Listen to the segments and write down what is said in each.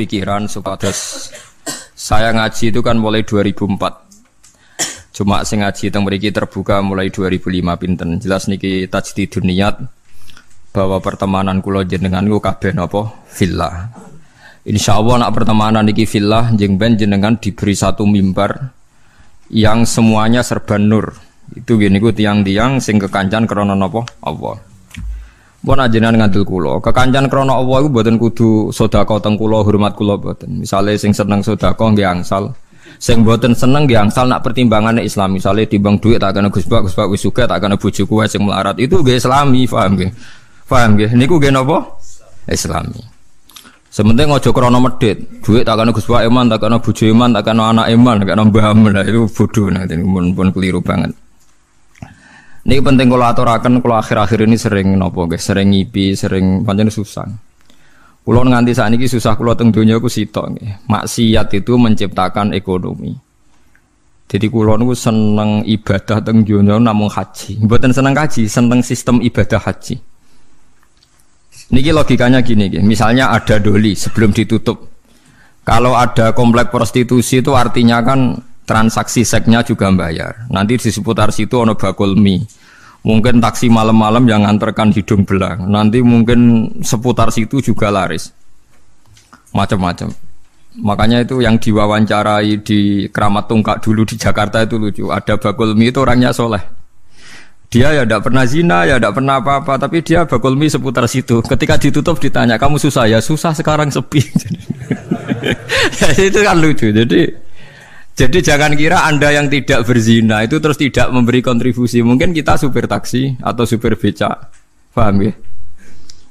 kepikiran supados saya ngaji itu kan mulai 2004. Cuma sing ngaji teng mriki terbuka mulai 2005 pinten. Jelas niki tajdidun niat bahwa pertemanan kula jenengan ku kabeh napa villa. Insya Allah nak pertemanan niki villa jeng ben jenengan diberi satu mimbar yang semuanya serba nur. Itu gini ku tiang-tiang sing kekancan krono napa Allah. Pun ajenan ngadil kulo. Kekancan krono Allah itu mboten kudu sedekah teng kulo hormat kulo buatin. Misalnya, sing seneng sedekah nggih angsal. Sing buatin seneng nggih angsal nak pertimbangannya Islam. Misalnya, timbang duit tak kena Gus Bak, Gus Bak wis sugih tak kena bojoku sing melarat. Itu nggih Islami, paham nggih. Paham nggih. Niku nggih napa? Islami. Sementing ngojo krono medit, duit tak kena Gus Bak eman, tak kena bujuk iman, tak kena anak eman, tak kena mbah nah, Itu bodoh nanti pun pun keliru banget. Ini penting kalau aturakan kalau akhir-akhir ini sering nopo guys, sering ngipi, sering panjang susah. Kulon nganti saat ini susah Kalau teng dunia aku sitok nih. Maksiat itu menciptakan ekonomi. Jadi kalau niku seneng ibadah teng dunia namun haji. Bukan seneng haji, seneng sistem ibadah haji. Niki logikanya gini guys. Misalnya ada doli sebelum ditutup. Kalau ada komplek prostitusi itu artinya kan transaksi seknya juga bayar. Nanti di seputar situ ono bakul mie. Mungkin taksi malam-malam yang nganterkan hidung belang. Nanti mungkin seputar situ juga laris. Macam-macam. Makanya itu yang diwawancarai di Keramat Tungkak dulu di Jakarta itu lucu. Ada bakul mie itu orangnya soleh. Dia ya tidak pernah zina, ya tidak pernah apa-apa, tapi dia bakul mie seputar situ. Ketika ditutup ditanya, kamu susah ya? Susah sekarang sepi. itu kan lucu. Jadi jadi jangan kira Anda yang tidak berzina itu terus tidak memberi kontribusi. Mungkin kita supir taksi atau supir becak. Paham ya?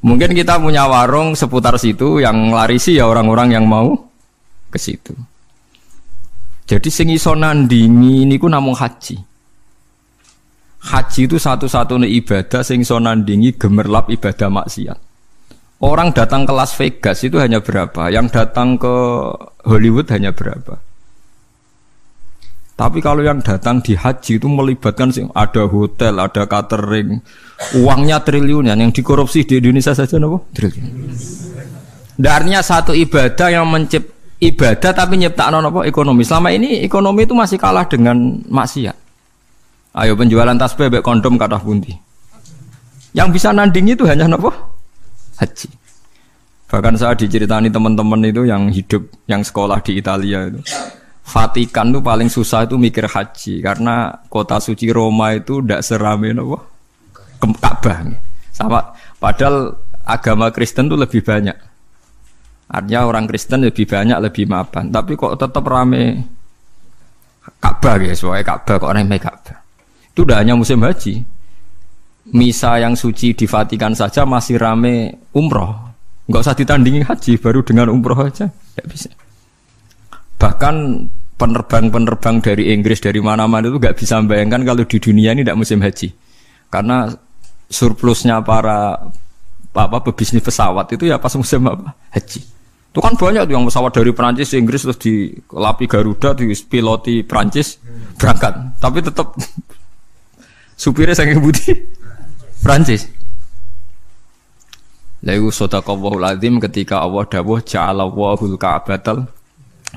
Mungkin kita punya warung seputar situ yang larisi ya orang-orang yang mau ke situ. Jadi sing iso nandingi niku namung haji. Haji itu satu-satunya ibadah sing iso nandingi gemerlap ibadah maksiat. Orang datang ke Las Vegas itu hanya berapa? Yang datang ke Hollywood hanya berapa? Tapi kalau yang datang di haji itu melibatkan sih ada hotel, ada catering, uangnya triliunan yang dikorupsi di Indonesia saja nopo triliun. Darnya satu ibadah yang mencip ibadah tapi nyiptakan nopo ekonomi. Selama ini ekonomi itu masih kalah dengan maksiat. Ayo penjualan tas bebek kondom kata bunti. Yang bisa nanding itu hanya nopo haji. Bahkan saya diceritani teman-teman itu yang hidup, yang sekolah di Italia itu Vatikan tuh paling susah itu mikir haji karena kota suci Roma itu tidak seramai nopo Ka'bah sama padahal agama Kristen tuh lebih banyak artinya orang Kristen lebih banyak lebih mapan tapi kok tetap rame Ka'bah ya soalnya Ka'bah kok orang rame Ka'bah itu udah hanya musim haji misa yang suci di Vatikan saja masih rame umroh nggak usah ditandingi haji baru dengan umroh aja nggak bisa bahkan penerbang-penerbang dari Inggris dari mana-mana itu nggak bisa membayangkan kalau di dunia ini tidak musim haji karena surplusnya para apa pebisnis pesawat itu ya pas musim apa haji itu kan banyak tuh yang pesawat dari Perancis Inggris terus di lapi Garuda di piloti Perancis berangkat tapi tetap supirnya saya Budi Perancis Lalu sodakallahul azim ketika Allah dawuh ja'alallahul ka'batal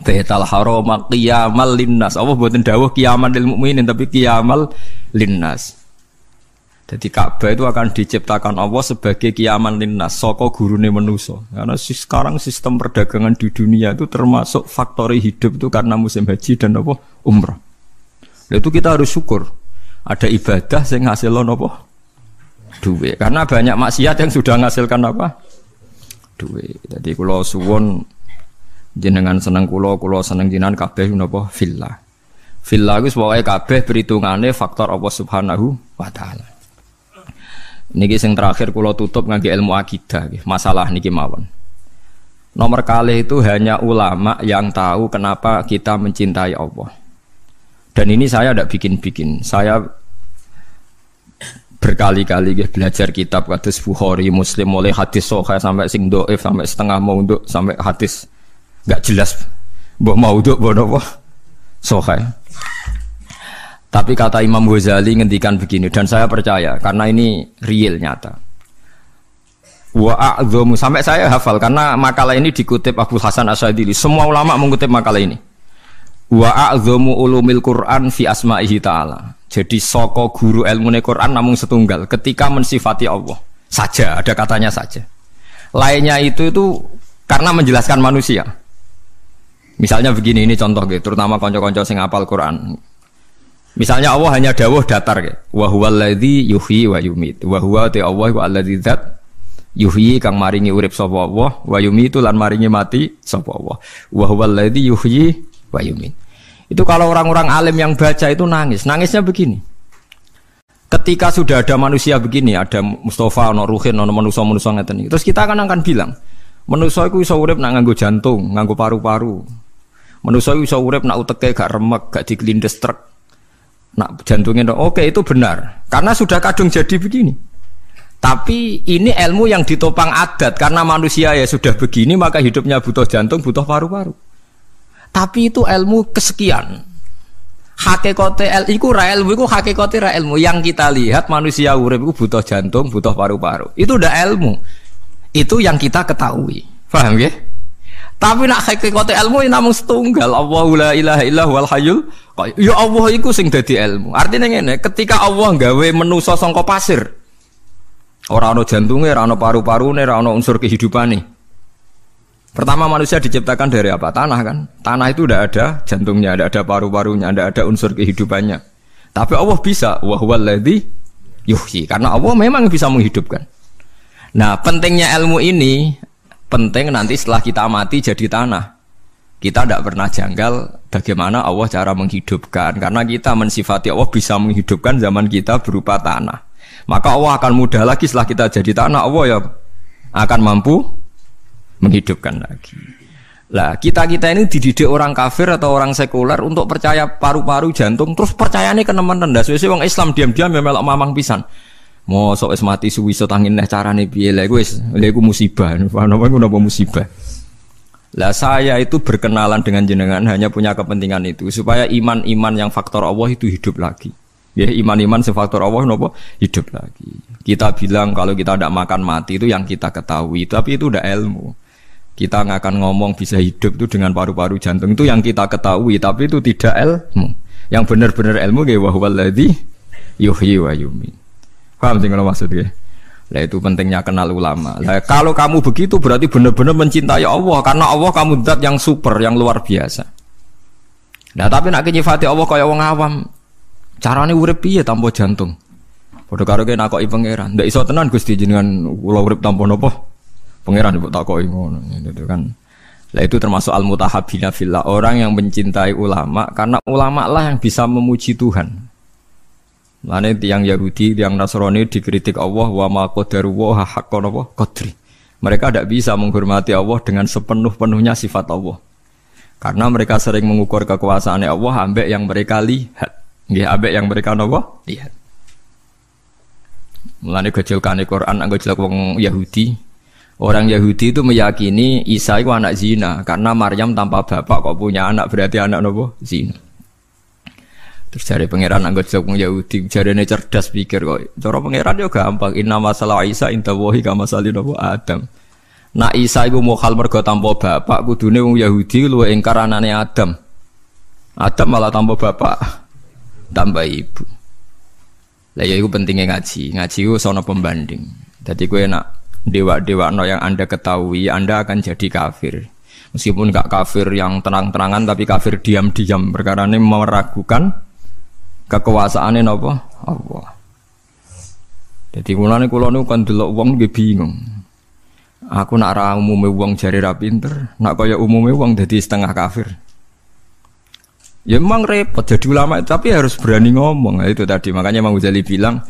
Tetal harama qiyamal linnas. Allah buatin dawuh kiamal lil mukminin tapi kiamal linnas. Jadi Ka'bah itu akan diciptakan Allah sebagai kiaman linnas, soko gurune manusia. Karena sekarang sistem perdagangan di dunia itu termasuk faktori hidup itu karena musim haji dan apa umrah. Dan itu kita harus syukur. Ada ibadah yang ngasilkan apa? Duit. Karena banyak maksiat yang sudah menghasilkan apa? Duit. Jadi kalau suwon jenengan seneng kulo kulo seneng jinan kabeh nopo villa villa gus pokoknya kabeh perhitungannya faktor Allah subhanahu wa ta'ala niki sing terakhir kulo tutup ngaji ilmu akidah masalah niki mawon nomor kali itu hanya ulama yang tahu kenapa kita mencintai Allah dan ini saya tidak bikin-bikin saya berkali-kali ya, belajar kitab hadis Bukhari Muslim mulai hadis Sohaya sampai sing doif sampai setengah mau untuk sampai hadis nggak jelas mau dok mbok nopo sohay tapi kata Imam Ghazali ngendikan begini dan saya percaya karena ini real nyata wa a'dhamu sampai saya hafal karena makalah ini dikutip Abu Hasan Asyadili semua ulama mengutip makalah ini wa a'dhamu ulumil Qur'an fi asma'ihi ta'ala jadi soko guru ilmu Quran namun setunggal ketika mensifati Allah saja ada katanya saja lainnya itu itu karena menjelaskan manusia Misalnya begini ini contoh gitu, terutama konco-konco sing apal Quran. Misalnya Allah hanya dawuh datar gitu. Wa huwa alladzi yuhyi wa yumit. Wa huwa ta Allah wa alladzi zat yuhyi kang maringi urip sapa Allah wa yumitu lan maringi mati sapa Allah. Wa huwa alladzi yuhyi wa yumit. Itu kalau orang-orang alim yang baca itu nangis. Nangisnya begini. Ketika sudah ada manusia begini, ada Mustafa, Nuruhin, Ruhin, ono manusia-manusia ngeten Terus kita kan akan bilang, menurut saya iso urip nak nganggo jantung, nganggo paru-paru. Manusa iso urip nak uteke gak remek, gak diklindes truk. Nak jantungnya oke okay, itu benar karena sudah kadung jadi begini. Tapi ini ilmu yang ditopang adat karena manusia ya sudah begini maka hidupnya butuh jantung, butuh paru-paru. Tapi itu ilmu kesekian. Hakikote el iku ra ilmu iku hakikote ra ilmu yang kita lihat manusia urip iku butuh jantung, butuh paru-paru. Itu udah ilmu. Itu yang kita ketahui. Paham ya? Tapi nak hakikate ilmu ini ya namun setunggal Allah la ilaha illa wal Hayul. Ya Allah itu sing dadi ilmu. Artinya ngene, ketika Allah gawe menusa sangka pasir. Ora ana jantunge, ora ana paru-parune, ora ana unsur kehidupane. Pertama manusia diciptakan dari apa? Tanah kan. Tanah itu tidak ada jantungnya, tidak ada paru-parunya, tidak ada unsur kehidupannya. Tapi Allah bisa. Wahwalladzi yuhyi. Karena Allah memang bisa menghidupkan. Nah pentingnya ilmu ini penting nanti setelah kita mati jadi tanah. Kita tidak pernah janggal bagaimana Allah cara menghidupkan. Karena kita mensifati Allah bisa menghidupkan zaman kita berupa tanah. Maka Allah akan mudah lagi setelah kita jadi tanah. Allah ya akan mampu menghidupkan lagi. Lah kita kita ini dididik orang kafir atau orang sekuler untuk percaya paru-paru jantung terus percayanya ke teman teman Sesuai orang Islam diam-diam memeluk ya mamang pisan. Mosok wis mati suwi so tangin neh carane piye lha iku wis lha iku musibah. Napa iku napa musibah? Lah saya itu berkenalan dengan jenengan hanya punya kepentingan itu supaya iman-iman yang faktor Allah itu hidup lagi. Ya iman-iman sefaktor Allah nopo hidup lagi. Kita bilang kalau kita tidak makan mati itu yang kita ketahui, tapi itu udah ilmu. Kita nggak akan ngomong bisa hidup itu dengan paru-paru jantung itu yang kita ketahui, tapi itu tidak ilmu. Yang benar-benar ilmu ya wahwaladhi yuhyi wa Paham sih kalau maksudnya? Lah itu pentingnya kenal ulama. Lah kalau kamu begitu berarti benar-benar mencintai Allah karena Allah kamu zat yang super, yang luar biasa. Nah tapi nak nyifati Allah kayak orang awam. caranya urip piye tanpa jantung? Padha karo kene nakoki pangeran. Ndak iso tenan Gusti jenengan kula urip tanpa Pangeran tak takoki ngono. Itu gitu kan. Lah itu termasuk al mutahabina fillah, orang yang mencintai ulama karena ulama lah yang bisa memuji Tuhan. Lane tiang Yahudi, tiang Nasrani dikritik Allah wa ma wa haqqan apa qadri. Mereka tidak bisa menghormati Allah dengan sepenuh-penuhnya sifat Allah. Karena mereka sering mengukur kekuasaan Allah ambek yang mereka lihat. Nggih ambek yang mereka napa? Lihat. Mulane gejolkane Quran anggo jelek wong Yahudi. Orang Yahudi itu meyakini Isa itu anak zina karena Maryam tanpa bapak kok punya anak berarti anak nopo zina. Terus cari pangeran anggota jawab Yahudi, jari ini cerdas pikir kok. Cara pangeran yo gampang. ina masalah Isa inta wohi kama salin Adam. na Isa ibu mau hal mergo tanpa bapak, kudune wong Yahudi lu ingkar anane Adam. Adam malah tanpa bapak, tambah ibu. Lah ya ibu pentingnya ngaji. Ngaji ibu sono pembanding. Jadi gue enak dewa-dewa no yang Anda ketahui, Anda akan jadi kafir. Meskipun gak kafir yang tenang-tenangan tapi kafir diam-diam perkara ini meragukan kekuasaane apa? Allah. Jadi mulane kula niku kan delok wong nggih bingung. Aku nak ra umume wong jari ra pinter, nak kaya umume wong jadi setengah kafir. Ya memang repot jadi ulama tapi harus berani ngomong. Nah, itu tadi makanya Mang Ghazali bilang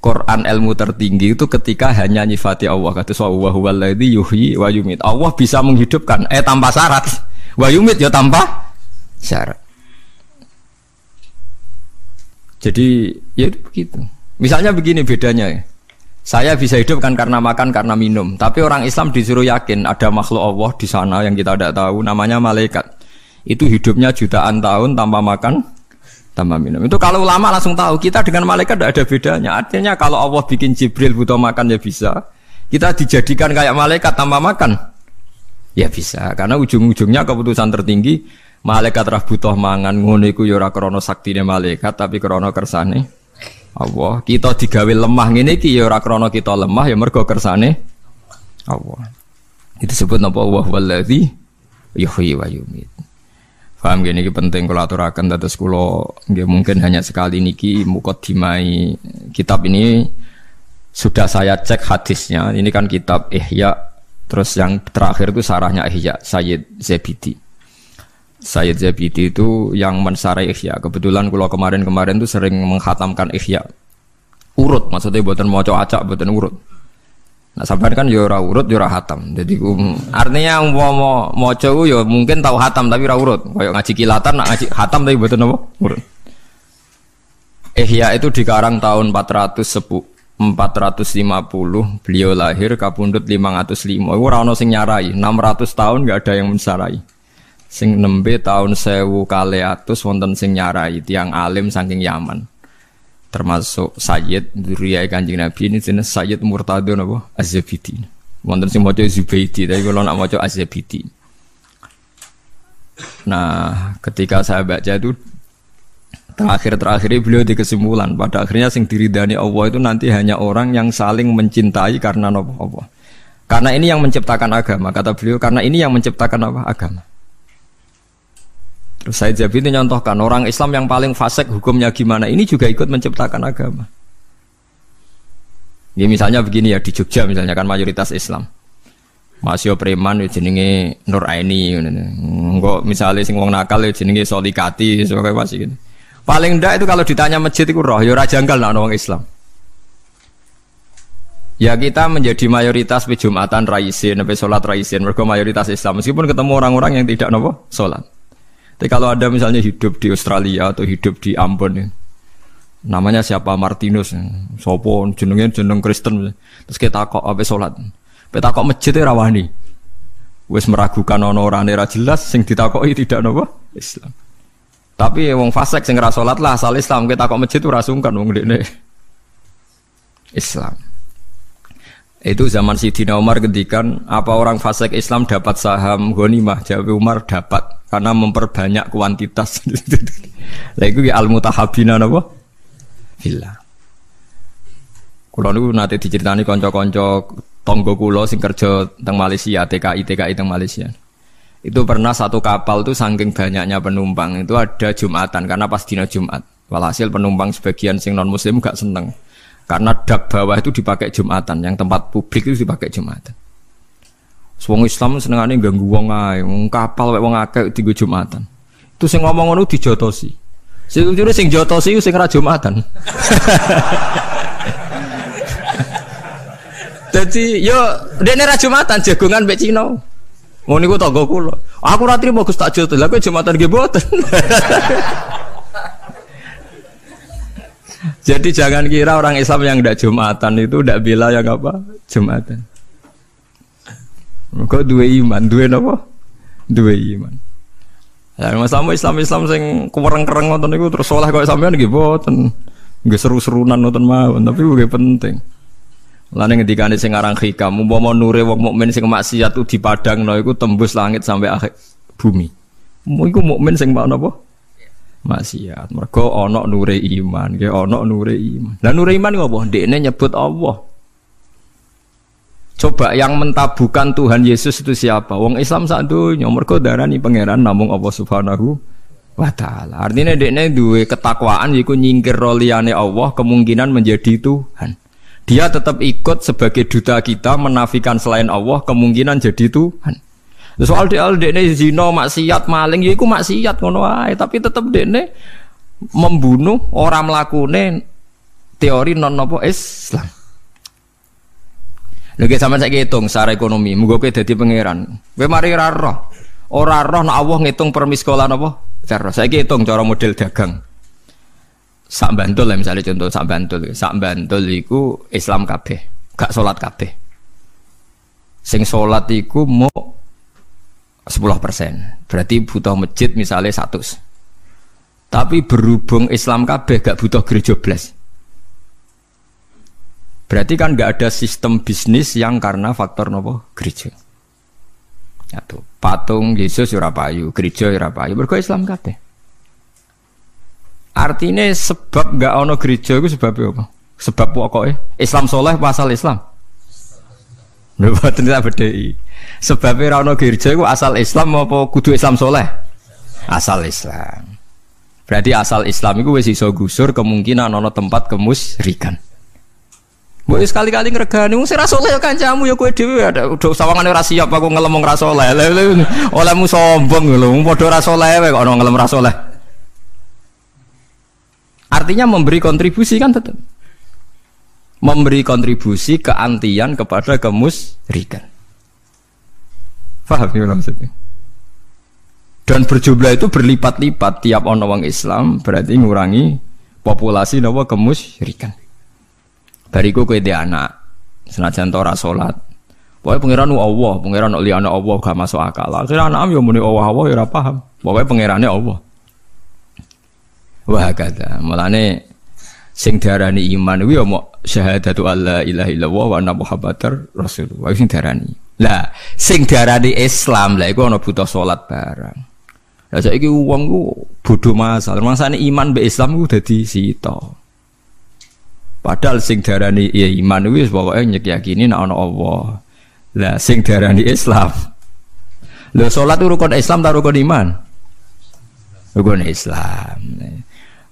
Quran ilmu tertinggi itu ketika hanya nyifati Allah kata wa huwallazi yuhyi wa yumit. Allah bisa menghidupkan eh tanpa syarat. Wa yumit ya tanpa syarat. Jadi ya begitu. Misalnya begini bedanya ya. Saya bisa hidup kan karena makan, karena minum. Tapi orang Islam disuruh yakin ada makhluk Allah di sana yang kita tidak tahu, namanya malaikat. Itu hidupnya jutaan tahun tanpa makan, tanpa minum. Itu kalau ulama langsung tahu, kita dengan malaikat tidak ada bedanya. Artinya kalau Allah bikin Jibril butuh makan ya bisa. Kita dijadikan kayak malaikat tanpa makan. Ya bisa, karena ujung-ujungnya keputusan tertinggi Malaikat ra butuh mangan ngono iku ya ora krana saktine malaikat tapi krana kersane Allah. Kita digawe lemah ngene iki ya ora krana kita lemah ya mergo kersane Allah. Itu disebut napa wa wallazi yuhyi wa yumiit Paham gini ini penting kalau aturakan Terus mungkin hanya sekali niki mukot dimai kitab ini Sudah saya cek hadisnya Ini kan kitab Ihya Terus yang terakhir itu sarahnya Ihya Sayyid Zebidi saya Zabidi itu yang mensarai Ihya. Kebetulan kalau kemarin-kemarin tuh sering menghatamkan Ihya. Urut, maksudnya buatan mau acak, buatan urut. Nah sampai kan yura ya urut yura ya hatam. Jadi um, artinya yang mau mau ku yo ya mungkin tahu hatam tapi ora urut. Kayak ngaji kilatan nak ngaji hatam tapi buatan apa? Urut. Ihya itu dikarang tahun 410 450 beliau lahir kapundut 505 ora rano sing nyarai 600 tahun nggak ada yang mensarai sing nembe tahun sewu kaleatus wonten sing nyarai tiang alim saking Yaman termasuk Sayyid Duriyai Kanjeng Nabi ini jenis Sayyid Murtadun apa Azabiti wonten sing maca Zubaidi tapi kalau nak maca Azabiti nah ketika saya baca itu terakhir-terakhir beliau di kesimpulan pada akhirnya sing diridani Allah itu nanti hanya orang yang saling mencintai karena nopo Allah karena ini yang menciptakan agama kata beliau karena ini yang menciptakan apa agama Terus saya itu nyontohkan orang Islam yang paling fasik hukumnya gimana ini juga ikut menciptakan agama. Ya misalnya begini ya di Jogja misalnya kan mayoritas Islam. Masih preman ya jenenge Nur Aini Enggak misalnya sing wong nakal ya jenenge Solikati sebagai masih gitu. Paling ndak itu kalau ditanya masjid itu roh ya ora janggal nak orang Islam. Ya kita menjadi mayoritas pejumatan Jumatan raisin, pe sholat raisin, mereka mayoritas Islam meskipun ketemu orang-orang yang tidak nopo sholat. Tapi kalau ada misalnya hidup di Australia atau hidup di Ambon, ya, namanya siapa Martinus, Sopon, jenengnya jeneng Kristen, terus kita kok apa sholat, kita kok masjid ya rawani, wes meragukan ono orang era jelas, sing ditakoi tidak nopo Islam. Tapi wong fasek sing ora sholat lah asal Islam kita kok masjid itu rasungkan wong dekne. Islam. Itu zaman Sidina Umar gendikan apa orang fasik Islam dapat saham Goni Mah Jawab Umar dapat karena memperbanyak kuantitas. Lah itu ya al-mutahabina apa villa kalau nanti diceritani konco konco tonggo kulo sing kerja teng Malaysia, TKI TKI teng Malaysia. Itu pernah satu kapal tuh saking banyaknya penumpang itu ada Jumatan karena pas dina Jumat. Walhasil penumpang sebagian sing non muslim gak seneng karena dak bawah itu dipakai Jumatan, yang tempat publik itu dipakai Jumatan. Wong Islam senengane ganggu wong ae, wong kapal wae wong akeh tiga Jumatan. Itu sing ngomong ngono dijotosi. Sing jure sing jotosi sing ra Jumatan. Jadi yo dene ra Jumatan jagungan mbek Cina. Ngono niku tangga kula. Aku ra trimo Gus tak jotos. Lah kowe Jumatan nggih mboten. Jadi jangan kira orang Islam yang tidak Jumatan itu tidak bela yang apa? Jumatan. Kok dua iman, dua apa? Dua iman. Ya, sama Islam Islam sing kereng-kereng nonton itu terus soleh kau sampean gitu boten, gak seru-serunan nonton mawon, tapi gue penting. Lalu ketika nih sing arang hikam, mau mau nure wong mukmin sing maksiat tuh di padang, no, itu tembus langit sampai akhir bumi. Mau itu mukmin sing mau nopo? maksiat. Mergo ana nure iman, nggih ana nure iman. Lah nure iman ngopo? Ndekne nyebut Allah. Coba yang mentabukan Tuhan Yesus itu siapa? Wong Islam sak donya mergo darani pangeran namung Allah Subhanahu wa taala. Artinya dekne duwe ketakwaan yaitu nyingkir roliannya Allah kemungkinan menjadi Tuhan. Dia tetap ikut sebagai duta kita menafikan selain Allah kemungkinan jadi Tuhan. Soal dia dekne zina maksiat maling ya mak maksiat ngono ae, tapi tetep dekne membunuh orang melakukan teori non nopo Islam. Lha sama saya hitung secara ekonomi, mugo kowe dadi pangeran. We mari ora roh. Ora roh nek Allah ngitung permis sekolah Cara saya hitung cara model dagang. Sak bantul lah ya, misalnya contoh sak bantul, sak bantul iku Islam kabeh, gak sholat kabeh. Sing sholat iku mau 10 persen. Berarti butuh masjid misalnya satu. Tapi berhubung Islam kabeh gak butuh gereja belas. Berarti kan gak ada sistem bisnis yang karena faktor nopo gereja. Yaitu patung Yesus Surabaya, payu, gereja ora payu, Islam kabeh. Artinya sebab gak ono gereja itu sebab apa? Sebab pokoknya Islam soleh pasal Islam. Lha boten tak bedheki. Sebab ora ana gereja iku asal Islam apa kudu Islam soleh? Asal Islam. Berarti asal Islam itu wis iso gusur kemungkinan ana tempat kemusyrikan. Mbok sekali-kali ngregani wong sing ra saleh ya kancamu ya kowe dhewe ada udah sawangane ora siap aku ngelemong wong ra saleh. Olehmu sombong lho, wong padha ra saleh kok ana ngelem ra saleh. Artinya memberi kontribusi kan tetap memberi kontribusi keantian kepada kemusyrikan. Faham ya maksudnya? Dan berjumlah itu berlipat-lipat tiap ono wong Islam berarti ngurangi populasi nawa kemusyrikan. Bariku kowe anak senajan ora salat. Pokoke pangeran Allah, pangeran nek liana Allah gak masuk akal. Akhire anak am yo ya muni Allah Allah ya ora paham. Pokoke pangerane Allah. Wah kata, mulane sing diarani iman kuwi ya mok syahadatu alla ilaha illallah wa anna muhammadar rasulullah sing diarani lah, sing di Islam lah iku ana butuh salat bareng. Lah saiki wong ku bodho masal. Mangsane iman be Islam ku dadi sita. Padahal sing diarani ya iman wis pokoke nyekini nek ana Allah. Lah sing di Islam. lah salat rukun Islam ta rukun iman? Rukun Islam.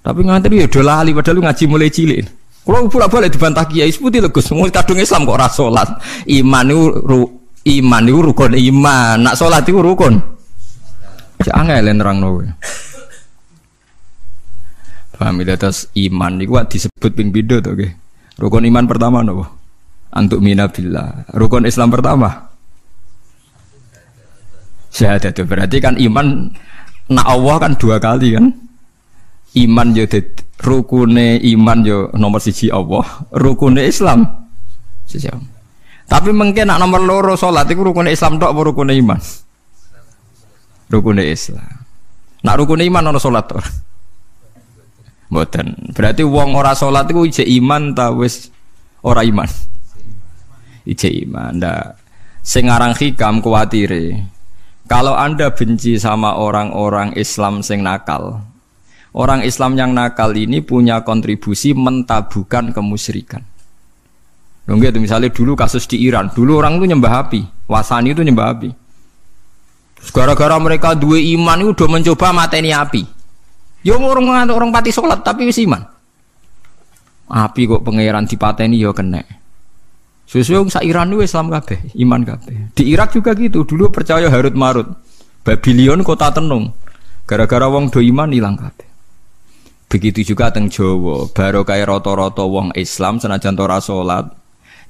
Tapi nganti ya do lali padahal ngaji mulai cilik. Kalau pura-pura pura dibantah kiai seperti legus, semua kadung Islam kok rasolat, iman itu iman itu rukun iman nak sholat itu rukun jangan lain nerang no paham itu ya, atas iman itu disebut ping bido tuh okay? rukun iman pertama no antuk mina rukun Islam pertama syahadat ya, berarti kan iman nak Allah kan dua kali kan iman yo ya rukune iman yo nomor siji Allah rukune Islam Allah tapi mungkin nak nomor loro sholat itu rukun Islam doh, apa rukun iman? Rukun Islam. Nak rukun iman orang sholat tok. Mboten. Berarti wong orang sholat itu ije iman ta wis ora iman. Ije iman. Ndak. Sing hikam kuatir. Kalau Anda benci sama orang-orang Islam sing nakal, orang Islam yang nakal ini punya kontribusi mentabukan kemusyrikan. Nunggu itu misalnya dulu kasus di Iran, dulu orang itu nyembah api, wasani itu nyembah api. Gara-gara mereka dua iman itu udah mencoba mateni api. Ya orang orang pati sholat tapi wis iman. Api kok pangeran dipateni ya kena. Sesuai sa Iran itu Islam kabeh, iman kabeh. Di Irak juga gitu, dulu percaya harut marut. Babylon kota tenung. Gara-gara wong do iman hilang kabeh. Begitu juga teng Jawa, baru kayak roto-roto wong Islam senajan ora salat,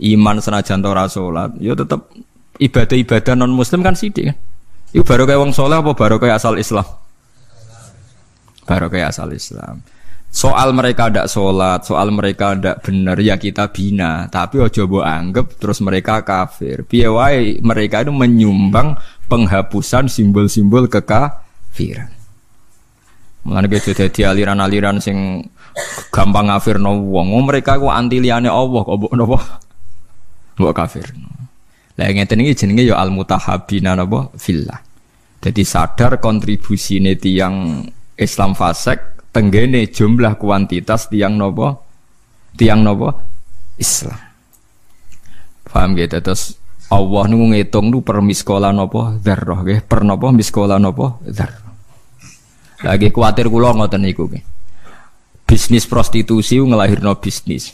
iman senajan ora salat, ya tetap ibadah-ibadah non muslim kan sidik kan. yo baru kayak wong soleh apa baru kayak asal Islam? Baru kayak asal Islam. Soal mereka tidak sholat, soal mereka tidak benar ya kita bina. Tapi ojo bo anggap terus mereka kafir. Piyawai mereka itu menyumbang penghapusan simbol-simbol kekafiran. Mulane gitu jadi aliran-aliran sing gampang ngafir no wong. Mereka ku anti liane Allah kok nopo Mbok kafir. Lah ngeten iki jenenge ya al mutahabina napa fillah. Jadi sadar kontribusi neti yang Islam fasek tenggene jumlah kuantitas tiang nopo tiang nopo Islam. Paham gitu terus Allah nunggu ngitung nu per miskola nopo darroh gitu per nopo miskola nopo dar Lagi khawatir kulo ngotot niku gitu. Bisnis prostitusi ngelahirno bisnis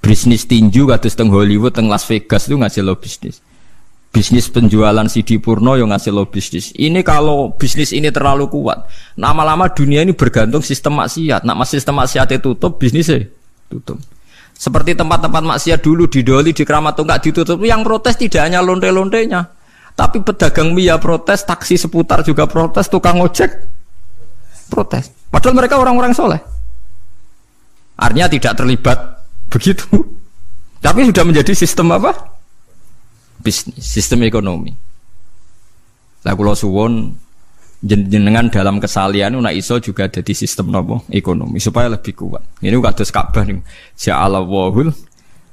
bisnis tinju kados teng Hollywood teng Las Vegas itu ngasih lo bisnis bisnis penjualan CD porno yang ngasih lo bisnis ini kalau bisnis ini terlalu kuat lama-lama dunia ini bergantung sistem maksiat nak sistem maksiat tutup bisnisnya tutup seperti tempat-tempat maksiat dulu di Doli di Keramat nggak ditutup yang protes tidak hanya londe lontenya tapi pedagang mie ya protes taksi seputar juga protes tukang ojek protes padahal mereka orang-orang soleh artinya tidak terlibat Begitu. Tapi sudah menjadi sistem apa? Bisnis, sistem ekonomi. Lah kula suwon jenengan dalam kesalian nak iso juga jadi sistem nopo ekonomi supaya lebih kuat. Ini kados Ka'bah ya Allah wahul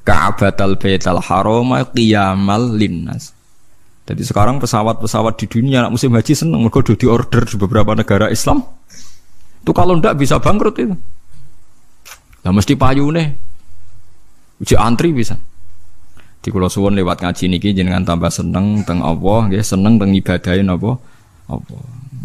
Ka'batal Baital Harama qiyamal linnas. Jadi sekarang pesawat-pesawat di dunia anak musim haji senang, mereka sudah diorder di beberapa negara Islam. Itu kalau ndak bisa bangkrut itu. Lah mesti payune Uji antri bisa. Di kula suwun lewat ngaji niki jenengan tambah seneng teng Allah nggih, seneng teng ibadahin apa apa.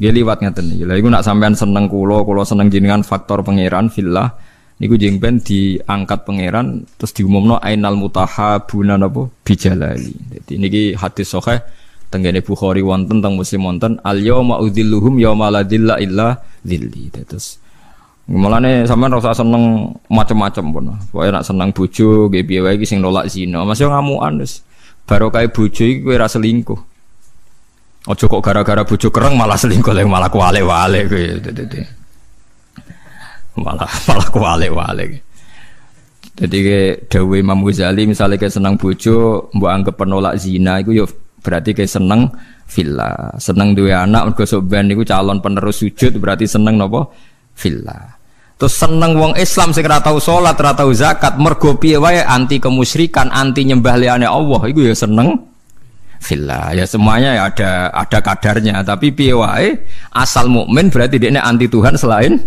Nggih liwat ngeten niki. Lah iku nak sampean seneng kulo, kulo seneng jenengan faktor pangeran fillah niku jeng ben diangkat pangeran terus diumumno ainal mutahabuna napa bijalali. Dadi niki hadis sahih tenggene Bukhari wonten teng Muslim wonten al yauma udzilluhum yauma la dzilla illa dzilli. Terus nih sama rasa seneng macam-macam pun. Wah nak seneng bojo nggih piye wae nolak zina. masih ngamu anes, baru Barokah bojo iki kowe ra selingkuh. Ojo kok gara-gara bojo kereng malah selingkuh lek malah kuale wale kowe. Malah malah kuale wale Jadi ke Dawe Imam Ghazali misalnya kayak seneng bojo, mbok anggap penolak zina, itu yuk berarti kayak seneng villa, seneng dua anak, mergo band, itu calon penerus sujud berarti seneng nopo villa. Terus seneng wong Islam sing ora tau salat, ora tau zakat, mergo piye wae anti kemusyrikan, anti nyembah liyane Allah, iku ya seneng villa. Ya semuanya ya ada ada kadarnya, tapi piye wae asal mukmin berarti dia anti Tuhan selain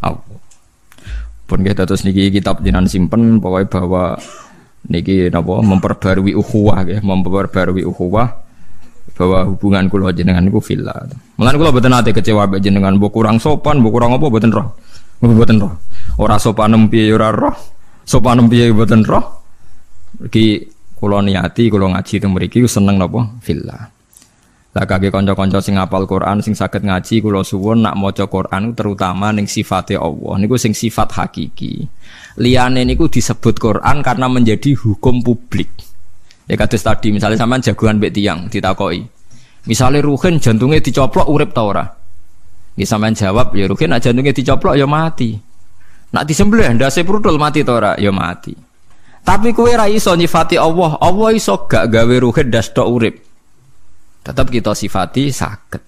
Allah. Pun kita terus niki kitab jinan simpen pokoknya bahwa niki napa memperbarui ukhuwah ya, memperbarui ukhuwah bahwa hubungan kulo jenengan niku villa. Mulane loh mboten kecewa mbek jenengan, mbok kurang sopan, mbok kurang apa mboten roh. Mboten roh. Ora sopan piye ora roh. Sopan piye ya mboten roh. Iki kula niati kula ngaji teng mriki seneng napa villa. Lah kaki kanca-kanca sing hafal Quran sing saged ngaji kula suwun nak maca Quran terutama ning sifate Allah niku sing sifat hakiki. Liyane niku disebut Quran karena menjadi hukum publik. Ya kados tadi misalnya sampean jagoan mbek tiang ditakoi. Misalnya ruhen jantungnya dicoplok urip ta ora? Ya sampean jawab ya ruhen, nak jantungnya dicoplok ya mati. Nak disembelih ndase prudul mati ta ora? Ya mati. Tapi kue ra iso nyifati Allah, Allah iso gak gawe ruhen ndas tok urip. Tetap kita sifati sakit.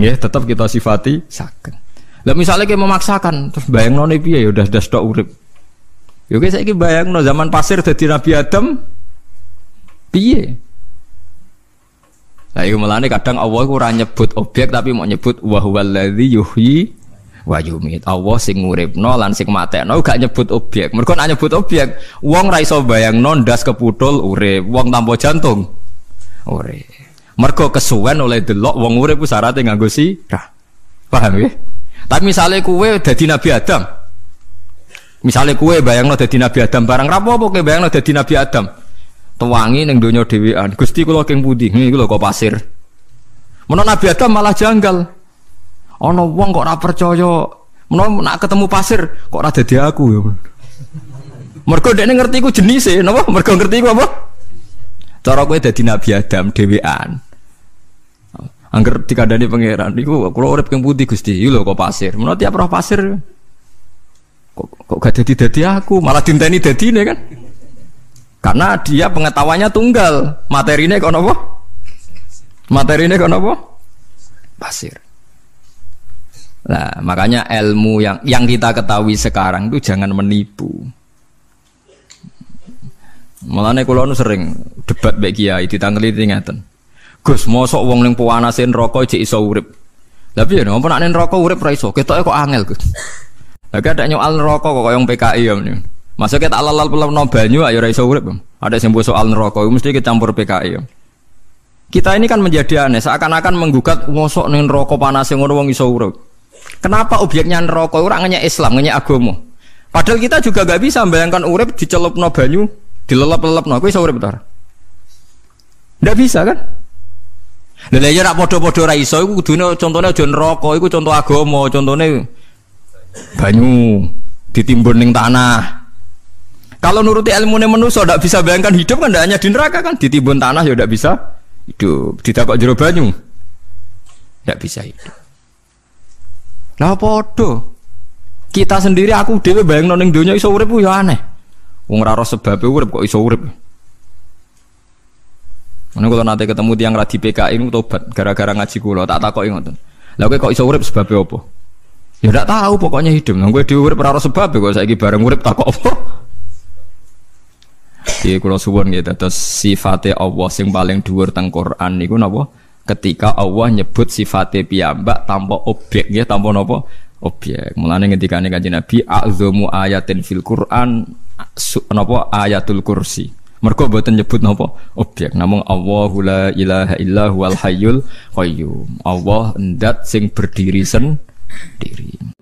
Ya, tetap kita sifati sakit. Lah misalnya kayak memaksakan, terus bayang nona ya udah ndas tok urip. Yo ya, saya bayang no zaman pasir jadi Nabi Adam, piye lah iku melane kadang Allah iku ora nyebut objek tapi mau nyebut wa huwal yuhyi wa yumit. Allah sing nguripno lan sing matekno gak nyebut objek. Mergo nek nyebut objek, wong ra iso bayangno ndas keputul urip, wong tanpa jantung urip. Mergo kesuwen oleh delok wong urip ku syaratnya nganggo sirah. Paham ya? Tapi misalnya kue dadi Nabi Adam. Misalnya kue bayangno dadi Nabi Adam barang rapopo kowe bayangno dadi Nabi Adam tuwangi neng dunia dhewean. Gusti kulo keng pundi? ini kulo kok pasir. menon Nabi Adam malah janggal. Oh wong kok raper percaya. menon nak ketemu pasir kok rada di aku ya. mereka dekne ngerti ku ya nopo, mereka ngerti ku apa? Cara gue dadi Nabi Adam angker tika dani pangeran niku kulo urip keng putih Gusti, yulo iya lho kok pasir. menon tiap roh pasir kok kok gak jadi dadi aku, malah dinteni dadine kan. Karena dia pengetahuannya tunggal, materi ini, kan apa? materi ini, kan apa? Pasir. Nah, makanya ilmu yang yang kita ketahui sekarang itu jangan menipu. Mulane kula nu sering debat mbek kiai ini ngaten. Gus mosok wong ning puanase rokok jek iso urip. Lah piye nek nek neraka urip ra iso, ketoke kok angel, Gus. Lah ada nyoal neraka kok yang PKI ya. Masa kita alalal pulau no banyu ayo raiso urip. Ada yang buat soal neraka mesti kita campur PKI. Ya. Kita ini kan menjadi aneh seakan-akan menggugat ngosok neng rokok panas yang ngono wong iso urip. Kenapa objeknya neraka orang hanya Islam, hanya agama? Padahal kita juga gak bisa bayangkan urip no banyu, dilelap lelap no, aku iso urip ta? Ndak bisa kan? Lha ya rak podo-podo ra iso iku kudune contone aja neraka, iku contoh agama, contone banyu ditimbun ning tanah. Kalau nuruti ilmu menuso tidak bisa bayangkan hidup kan tidak hanya di neraka kan ditimbun tanah ya tidak bisa hidup. Ditakok jero banyu. Tidak bisa hidup. Lah podo. Kita sendiri aku dewe bayang noning dunia iso urip ya aneh. Wong raro sebab urip kok iso urip. Mana kalau nanti ketemu tiang radhi PKI itu tobat gara-gara ngaji kulo tak takok ingat. Lah kowe kok iso urip sebab apa? Ya tidak tahu pokoknya hidup. Nggak gue diurip raro sebab kok saiki bareng urip takok apa? di iya, kula suwun nggih sifate Allah sing paling dhuwur teng Quran niku napa? Ketika Allah nyebut sifate piyambak tanpa objek nggih tanpa napa? Objek. Mulane ngendikane Kanjeng Nabi azamu ayatin fil Quran napa ayatul kursi. Mergo boten nyebut napa objek. Namung Allahu la ilaha illa huwal hayyul qayyum. Allah ndat sing berdiri sendiri.